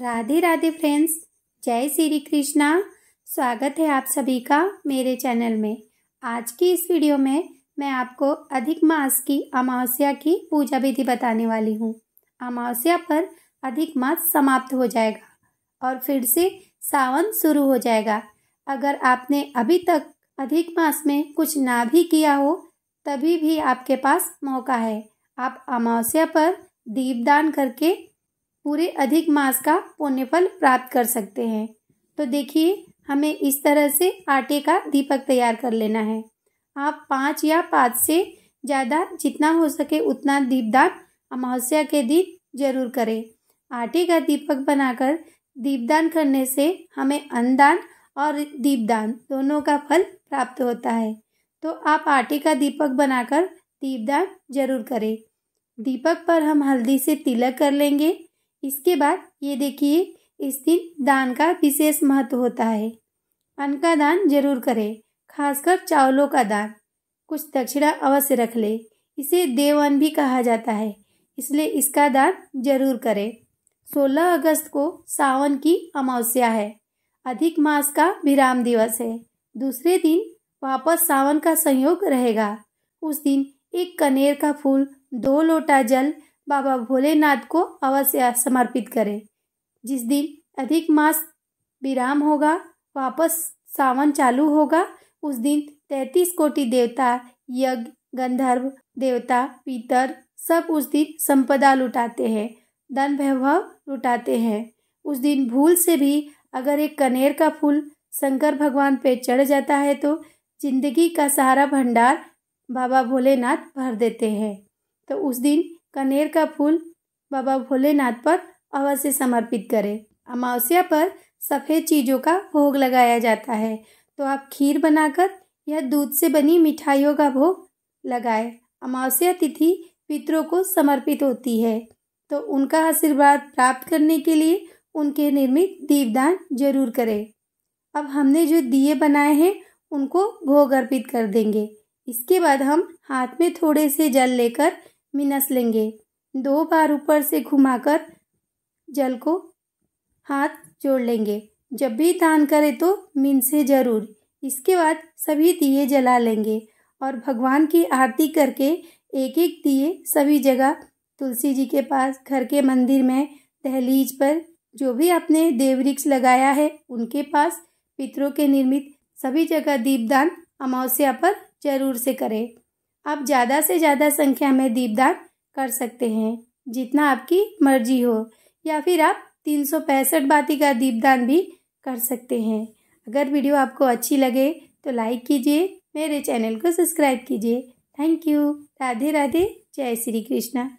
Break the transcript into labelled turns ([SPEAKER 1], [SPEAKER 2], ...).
[SPEAKER 1] Radhe Radhe friends जय श्री कृष्णा स्वागत है आप सभी का मेरे चैनल में आज की इस वीडियो में मैं आपको अधिक मास की अमावस्या की पूजा विधि बताने वाली हूँ अमावस्या पर अधिक मास समाप्त हो जाएगा और फिर से सावन शुरू हो जाएगा अगर आपने अभी तक अधिक मास में कुछ ना भी किया हो तभी भी आपके पास मौका है आप अमावस्या पर दीपदान करके पूरे अधिक मास का पुण्यफल प्राप्त कर सकते हैं तो देखिए हमें इस तरह से आटे का दीपक तैयार कर लेना है आप पाँच या पाँच से ज़्यादा जितना हो सके उतना दीपदान अमावस्या के दिन जरूर करें आटे का दीपक बनाकर दीपदान करने से हमें अन्नदान और दीपदान दोनों का फल प्राप्त होता है तो आप आटे का दीपक बनाकर दीपदान जरूर करें दीपक पर हम हल्दी से तिलक कर लेंगे इसके बाद ये देखिए इस दिन दान का विशेष महत्व होता है अन्न का दान जरूर करें खासकर चावलों का दान कुछ दक्षिणा अवश्य रख ले इसे देवन भी कहा जाता है इसलिए इसका दान जरूर करें 16 अगस्त को सावन की अमावस्या है अधिक मास का विराम दिवस है दूसरे दिन वापस सावन का संयोग रहेगा उस दिन एक कनेर का फूल दो लोटा जल बाबा भोलेनाथ को अवश्य समर्पित करें जिस दिन अधिक मास विराम होगा वापस सावन चालू होगा उस दिन तैतीस कोटि देवता यज्ञ गंधर्व देवता पितर सब उस दिन संपदा लुटाते हैं धन वैभव लुटाते हैं उस दिन भूल से भी अगर एक कनेर का फूल शंकर भगवान पे चढ़ जाता है तो जिंदगी का सारा भंडार बाबा भोलेनाथ भर देते हैं तो उस दिन कनेर का फूल बाबा भोलेनाथ पर अवश्य समर्पित करें अमावस्या पर सफ़ेद चीज़ों का भोग लगाया जाता है तो आप खीर बनाकर या दूध से बनी मिठाइयों का भोग लगाएं अमावस्या तिथि पितरों को समर्पित होती है तो उनका आशीर्वाद प्राप्त करने के लिए उनके निर्मित दीपदान जरूर करें अब हमने जो दिए बनाए हैं उनको भोग अर्पित कर देंगे इसके बाद हम हाथ में थोड़े से जल लेकर मिनस लेंगे दो बार ऊपर से घुमाकर जल को हाथ जोड़ लेंगे जब भी दान करें तो मिन से जरूर इसके बाद सभी दिए जला लेंगे और भगवान की आरती करके एक एक दिए सभी जगह तुलसी जी के पास घर के मंदिर में दहलीज पर जो भी आपने वृक्ष लगाया है उनके पास पितरों के निर्मित सभी जगह दीपदान अमावस्या पर जरूर से करें आप ज़्यादा से ज़्यादा संख्या में दीपदान कर सकते हैं जितना आपकी मर्जी हो या फिर आप तीन सौ पैंसठ बाती का दीपदान भी कर सकते हैं अगर वीडियो आपको अच्छी लगे तो लाइक कीजिए मेरे चैनल को सब्सक्राइब कीजिए थैंक यू राधे राधे जय श्री कृष्णा